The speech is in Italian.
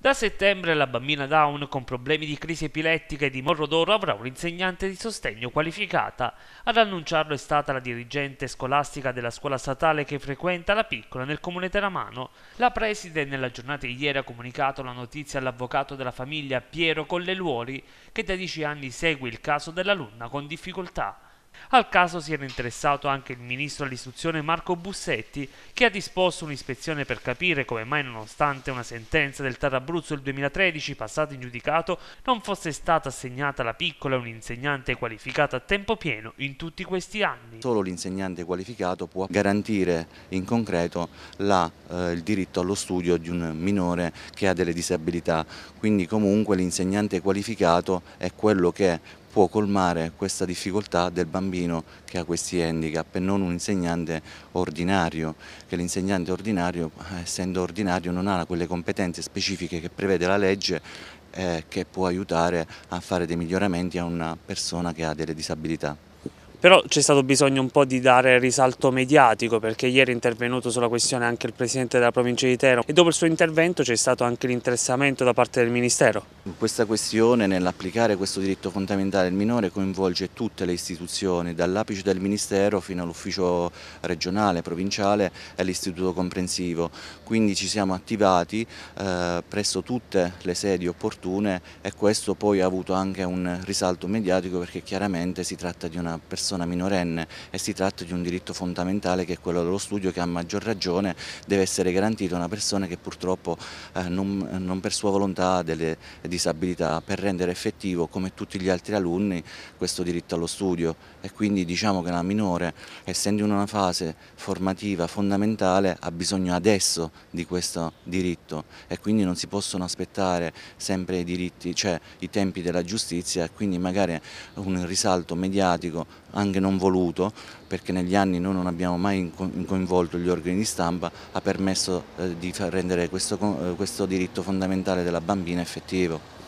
Da settembre la bambina Down con problemi di crisi epilettica e di morro d'oro avrà un'insegnante di sostegno qualificata. Ad annunciarlo è stata la dirigente scolastica della scuola statale che frequenta la piccola nel comune teramano. La preside nella giornata di ieri ha comunicato la notizia all'avvocato della famiglia Piero Colleluori che da dieci anni segue il caso dell'alunna con difficoltà. Al caso si era interessato anche il ministro all'istruzione Marco Bussetti, che ha disposto un'ispezione per capire come mai, nonostante una sentenza del Tar Abruzzo del 2013 passata in giudicato, non fosse stata assegnata alla piccola un'insegnante qualificata a tempo pieno in tutti questi anni. Solo l'insegnante qualificato può garantire in concreto la, eh, il diritto allo studio di un minore che ha delle disabilità, quindi comunque l'insegnante qualificato è quello che può colmare questa difficoltà del bambino che ha questi handicap e non un insegnante ordinario, che l'insegnante ordinario, essendo ordinario, non ha quelle competenze specifiche che prevede la legge eh, che può aiutare a fare dei miglioramenti a una persona che ha delle disabilità. Però c'è stato bisogno un po' di dare risalto mediatico perché ieri è intervenuto sulla questione anche il Presidente della provincia di Teramo e dopo il suo intervento c'è stato anche l'interessamento da parte del Ministero. Questa questione nell'applicare questo diritto fondamentale al minore coinvolge tutte le istituzioni dall'apice del Ministero fino all'ufficio regionale, provinciale e all'istituto comprensivo. Quindi ci siamo attivati eh, presso tutte le sedi opportune e questo poi ha avuto anche un risalto mediatico perché chiaramente si tratta di una persona persona minorenne e si tratta di un diritto fondamentale che è quello dello studio che a maggior ragione deve essere garantito a una persona che purtroppo eh, non, non, per sua volontà ha delle disabilità per rendere effettivo come tutti gli altri alunni questo diritto allo studio e quindi diciamo che la minore essendo in una fase formativa fondamentale ha bisogno adesso di questo diritto e quindi non si possono aspettare sempre i diritti, cioè i tempi della giustizia e quindi magari un risalto mediatico anche non voluto, perché negli anni noi non abbiamo mai coinvolto gli organi di stampa, ha permesso eh, di rendere questo, eh, questo diritto fondamentale della bambina effettivo.